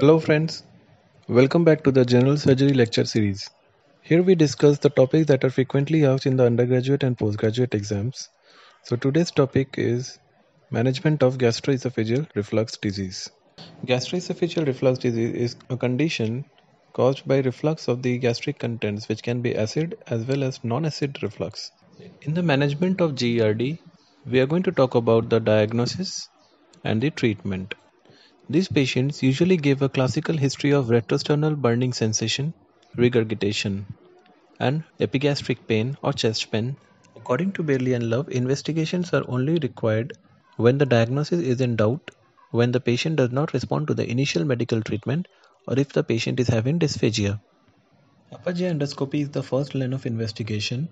Hello friends, welcome back to the General Surgery lecture series. Here we discuss the topics that are frequently asked in the undergraduate and postgraduate exams. So today's topic is management of gastroesophageal reflux disease. Gastroesophageal reflux disease is a condition caused by reflux of the gastric contents which can be acid as well as non-acid reflux. In the management of GERD, we are going to talk about the diagnosis and the treatment. These patients usually give a classical history of retrosternal burning sensation, regurgitation, and epigastric pain or chest pain. According to Bailey and Love, investigations are only required when the diagnosis is in doubt, when the patient does not respond to the initial medical treatment, or if the patient is having dysphagia. Aphagia endoscopy is the first line of investigation.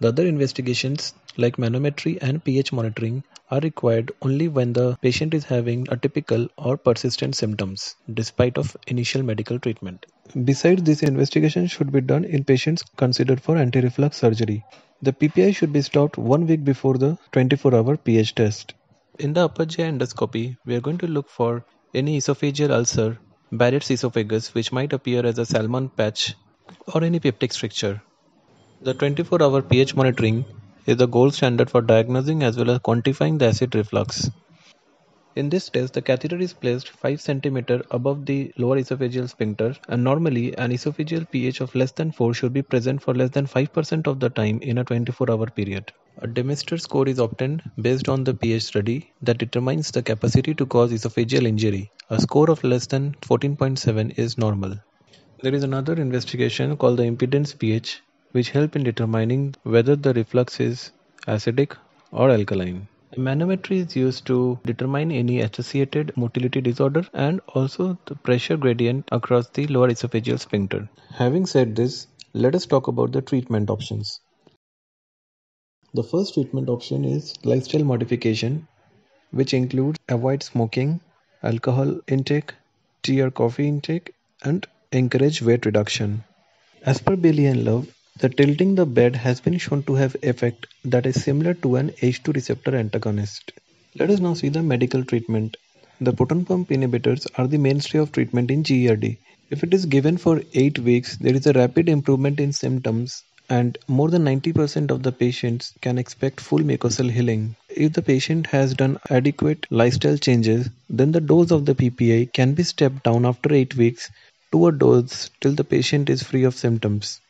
The other investigations, like manometry and pH monitoring, are required only when the patient is having atypical or persistent symptoms, despite of initial medical treatment. Besides, this investigation should be done in patients considered for anti-reflux surgery. The PPI should be stopped one week before the 24-hour pH test. In the upper GI endoscopy, we are going to look for any esophageal ulcer, Barrett's esophagus, which might appear as a salmon patch, or any peptic stricture. The 24 hour pH monitoring is the gold standard for diagnosing as well as quantifying the acid reflux. In this test, the catheter is placed 5 cm above the lower esophageal sphincter, and normally an esophageal pH of less than 4 should be present for less than 5% of the time in a 24 hour period. A demister score is obtained based on the pH study that determines the capacity to cause esophageal injury. A score of less than 14.7 is normal. There is another investigation called the impedance pH which help in determining whether the reflux is acidic or alkaline. Manometry is used to determine any associated motility disorder and also the pressure gradient across the lower esophageal sphincter. Having said this, let us talk about the treatment options. The first treatment option is lifestyle modification, which includes avoid smoking, alcohol intake, tea or coffee intake, and encourage weight reduction. As per Bailey and Love, the tilting the bed has been shown to have effect that is similar to an H2 receptor antagonist. Let us now see the medical treatment. The proton pump inhibitors are the mainstay of treatment in GERD. If it is given for 8 weeks, there is a rapid improvement in symptoms and more than 90% of the patients can expect full mucosal healing. If the patient has done adequate lifestyle changes, then the dose of the PPI can be stepped down after 8 weeks to a dose till the patient is free of symptoms.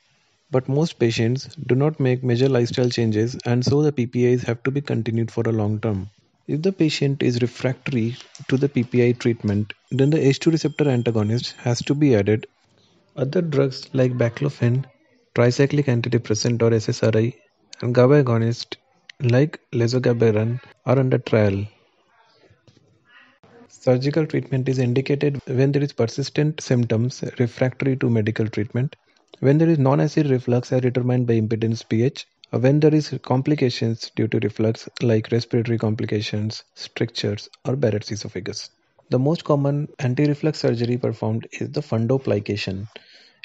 But most patients do not make major lifestyle changes and so the PPIs have to be continued for a long term. If the patient is refractory to the PPI treatment, then the H2 receptor antagonist has to be added. Other drugs like baclofen, tricyclic antidepressant or SSRI, and GABA agonists like lesogaberin are under trial. Surgical treatment is indicated when there is persistent symptoms refractory to medical treatment when there is non-acid reflux are determined by impedance pH. When there is complications due to reflux like respiratory complications, strictures or Barrett's esophagus. The most common anti-reflux surgery performed is the fundoplication.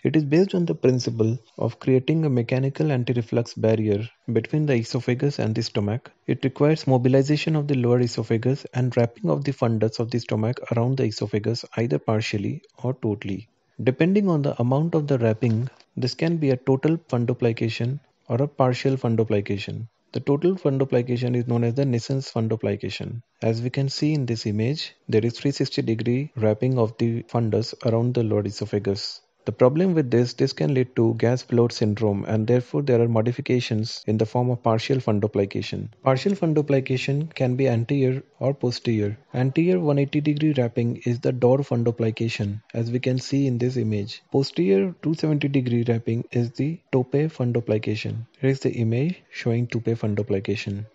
It is based on the principle of creating a mechanical anti-reflux barrier between the esophagus and the stomach. It requires mobilization of the lower esophagus and wrapping of the fundus of the stomach around the esophagus either partially or totally. Depending on the amount of the wrapping, this can be a total fundoplication or a partial fundoplication. The total fundoplication is known as the Nissen's fundoplication. As we can see in this image, there is 360 degree wrapping of the fundus around the lower esophagus. The problem with this, this can lead to gas bloat syndrome and therefore there are modifications in the form of partial fundoplication. Partial fundoplication can be anterior or posterior. Anterior 180 degree wrapping is the door fundoplication as we can see in this image. Posterior 270 degree wrapping is the tope fundoplication. Here is the image showing tope fundoplication.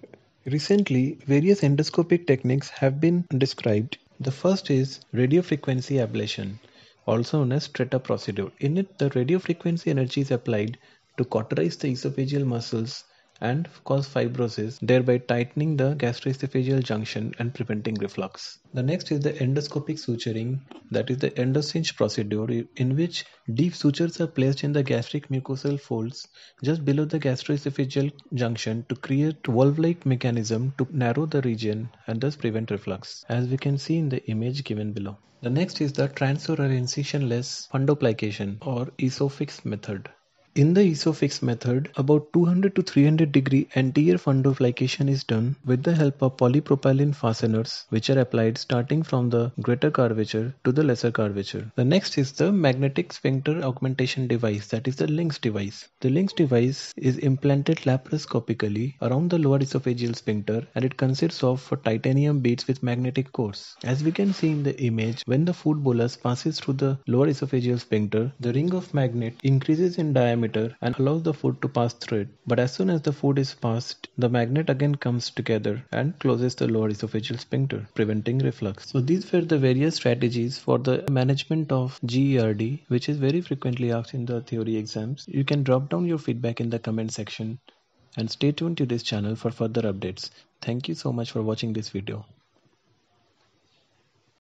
Recently, various endoscopic techniques have been described. The first is radiofrequency ablation also known as strata procedure. In it, the radiofrequency energy is applied to cauterize the esophageal muscles and cause fibrosis, thereby tightening the gastroesophageal junction and preventing reflux. The next is the endoscopic suturing, that is the endosynch procedure, in which deep sutures are placed in the gastric mucosal folds just below the gastroesophageal junction to create valve-like mechanism to narrow the region and thus prevent reflux, as we can see in the image given below. The next is the transoral incisionless fundoplication or Esophix method. In the ESOFIX method, about 200 to 300 degree anterior fundoplication is done with the help of polypropylene fasteners which are applied starting from the greater curvature to the lesser curvature. The next is the magnetic sphincter augmentation device that is the Lynx device. The Lynx device is implanted laparoscopically around the lower esophageal sphincter and it consists of titanium beads with magnetic cores. As we can see in the image, when the food bolus passes through the lower esophageal sphincter, the ring of magnet increases in diameter and allows the food to pass through it. But as soon as the food is passed, the magnet again comes together and closes the lower esophageal sphincter, preventing reflux. So these were the various strategies for the management of GERD, which is very frequently asked in the theory exams. You can drop down your feedback in the comment section and stay tuned to this channel for further updates. Thank you so much for watching this video.